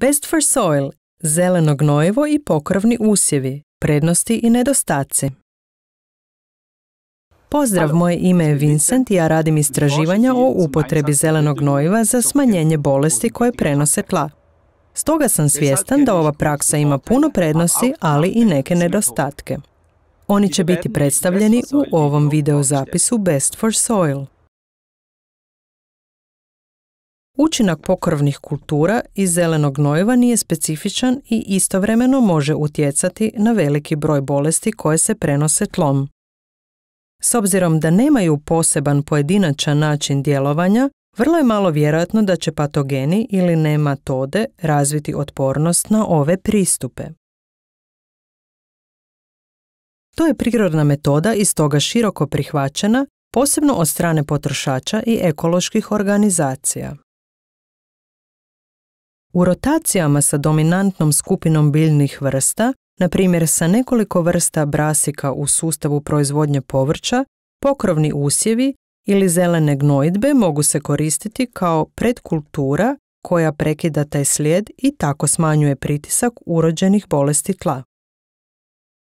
Best for soil, zeleno gnojivo i pokrovni usjevi, prednosti i nedostaci. Pozdrav, moje ime je Vincent i ja radim istraživanja o upotrebi zelenog gnojiva za smanjenje bolesti koje prenose tla. Stoga sam svjestan da ova praksa ima puno prednosti, ali i neke nedostatke. Oni će biti predstavljeni u ovom videozapisu Best for Soil. Učinak pokrovnih kultura i zelenog gnojiva nije specifičan i istovremeno može utjecati na veliki broj bolesti koje se prenose tlom. S obzirom da nemaju poseban pojedinačan način djelovanja, vrlo je malo vjerojatno da će patogeni ili nematode razviti otpornost na ove pristupe. To je prirodna metoda i stoga široko prihvaćena, posebno od strane potrošača i ekoloških organizacija. U rotacijama sa dominantnom skupinom biljnih vrsta, na primjer sa nekoliko vrsta brasika u sustavu proizvodnje povrća, pokrovni usjevi ili zelene gnojidbe mogu se koristiti kao predkultura koja prekida taj slijed i tako smanjuje pritisak urođenih bolesti tla.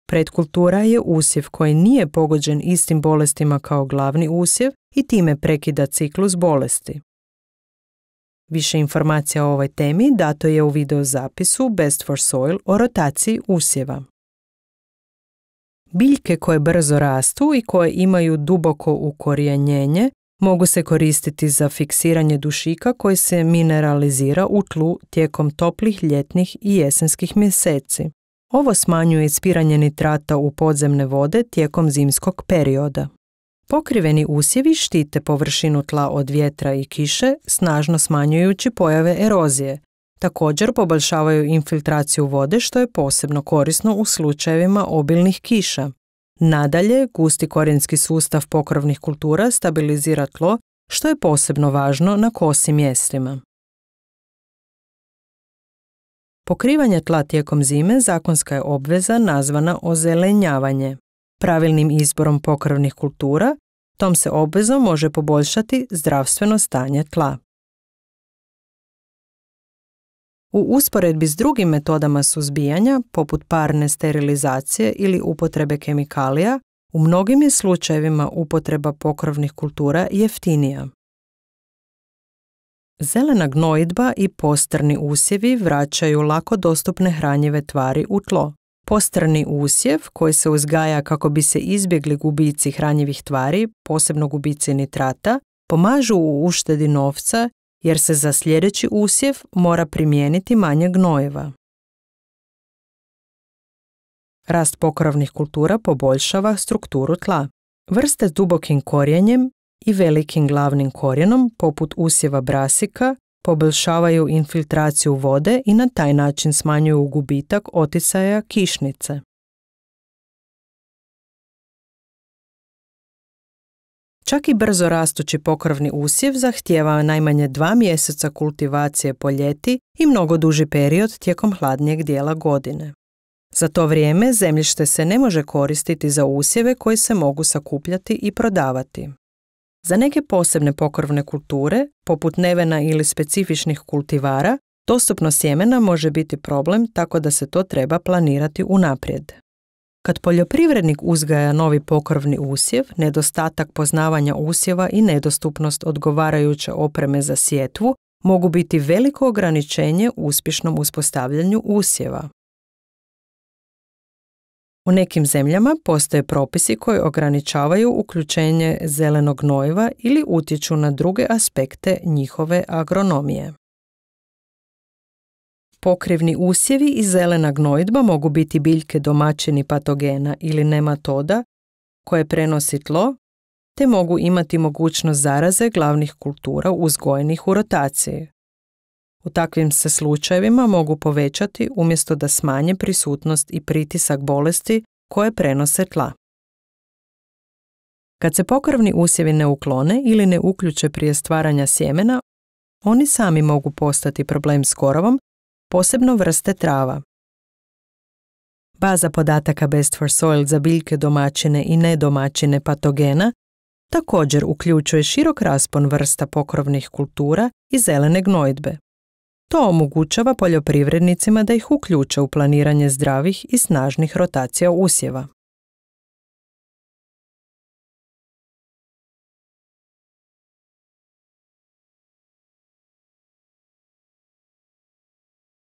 Predkultura je usjev koji nije pogođen istim bolestima kao glavni usjev i time prekida ciklus bolesti. Više informacija o ovoj temi dato je u videozapisu Best for Soil o rotaciji usjeva. Biljke koje brzo rastu i koje imaju duboko ukorjenjenje mogu se koristiti za fiksiranje dušika koji se mineralizira u tlu tijekom toplih ljetnih i jesenskih mjeseci. Ovo smanjuje ispiranje nitrata u podzemne vode tijekom zimskog perioda. Pokriveni usjevi štite površinu tla od vjetra i kiše, snažno smanjujući pojave erozije. Također poboljšavaju infiltraciju vode što je posebno korisno u slučajevima obilnih kiša. Nadalje, gusti korijenski sustav pokrovnih kultura stabilizira tlo što je posebno važno na kosim mjestima. Pokrivanje tla tijekom zime zakonska je obveza nazvana ozelenjavanje pravilnim izborom pokrovnih kultura, tom se obvezom može poboljšati zdravstveno stanje tla. U usporedbi s drugim metodama suzbijanja, poput parne sterilizacije ili upotrebe kemikalija, u mnogim je slučajevima upotreba pokrovnih kultura jeftinija. Zelena gnojidba i postrni usjevi vraćaju lako dostupne hranjive tvari u tlo. Postrani usjev koji se uzgaja kako bi se izbjegli gubici hranjivih tvari, posebno gubici nitrata, pomažu u uštedi novca jer se za sljedeći usjev mora primijeniti manje gnojeva. Rast pokrovnih kultura poboljšava strukturu tla. Vrste s dubokim korijenjem i velikim glavnim korijenom, poput usjeva brasika, poboljšavaju infiltraciju vode i na taj način smanjuju gubitak otisaja kišnice. Čak i brzo rastući pokrovni usjev zahtijeva najmanje dva mjeseca kultivacije po ljeti i mnogo duži period tijekom hladnijeg dijela godine. Za to vrijeme zemljište se ne može koristiti za usjeve koji se mogu sakupljati i prodavati. Za neke posebne pokrovne kulture, poput nevena ili specifičnih kultivara, dostupno sjemena može biti problem tako da se to treba planirati unaprijed. Kad poljoprivrednik uzgaja novi pokrovni usjev, nedostatak poznavanja usjeva i nedostupnost odgovarajuće opreme za sjetvu mogu biti veliko ograničenje uspješnom uspostavljanju usjeva. U nekim zemljama postoje propisi koji ograničavaju uključenje zelenog gnojiva ili utječu na druge aspekte njihove agronomije. Pokrivni usjevi i zelena gnojidba mogu biti biljke domaćini patogena ili nematoda koje prenosi tlo, te mogu imati mogućnost zaraze glavnih kultura uzgojenih u rotaciji. U takvim se slučajevima mogu povećati umjesto da smanje prisutnost i pritisak bolesti koje prenose tla. Kad se pokrovni usjevi ne uklone ili ne uključe prije stvaranja sjemena, oni sami mogu postati problem s korovom, posebno vrste trava. Baza podataka Best for Soil za biljke domaćine i nedomaćine patogena također uključuje širok raspon vrsta pokrovnih kultura i zelene gnojidbe. To omogućava poljoprivrednicima da ih uključe u planiranje zdravih i snažnih rotacija usjeva.